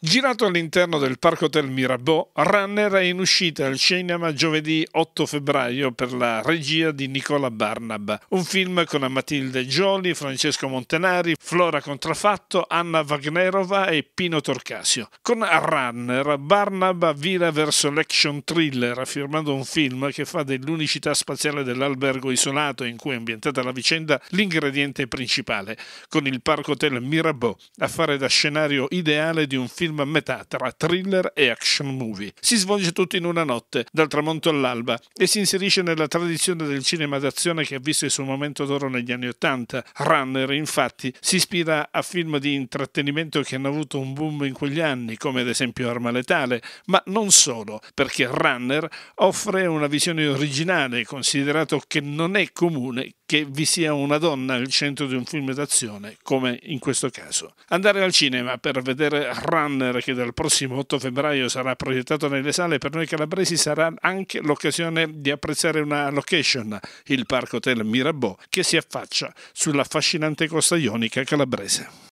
Girato all'interno del Parco Hotel Mirabeau, Runner è in uscita al cinema giovedì 8 febbraio per la regia di Nicola Barnab, un film con Matilde Gioli, Francesco Montenari, Flora Contrafatto, Anna Wagnerova e Pino Torcasio. Con Runner, Barnab vira verso l'action thriller, firmando un film che fa dell'unicità spaziale dell'albergo isolato in cui è ambientata la vicenda l'ingrediente principale, con il Parco Hotel Mirabeau a fare da scenario ideale di un film film a metà tra thriller e action movie. Si svolge tutto in una notte, dal tramonto all'alba, e si inserisce nella tradizione del cinema d'azione che ha visto il suo momento d'oro negli anni Ottanta. Runner, infatti, si ispira a film di intrattenimento che hanno avuto un boom in quegli anni, come ad esempio Arma Letale, ma non solo, perché Runner offre una visione originale, considerato che non è comune che vi sia una donna al centro di un film d'azione, come in questo caso. Andare al cinema per vedere Runner, che dal prossimo 8 febbraio sarà proiettato nelle sale, per noi calabresi sarà anche l'occasione di apprezzare una location, il Parco Hotel Mirabeau, che si affaccia sulla affascinante costa ionica calabrese.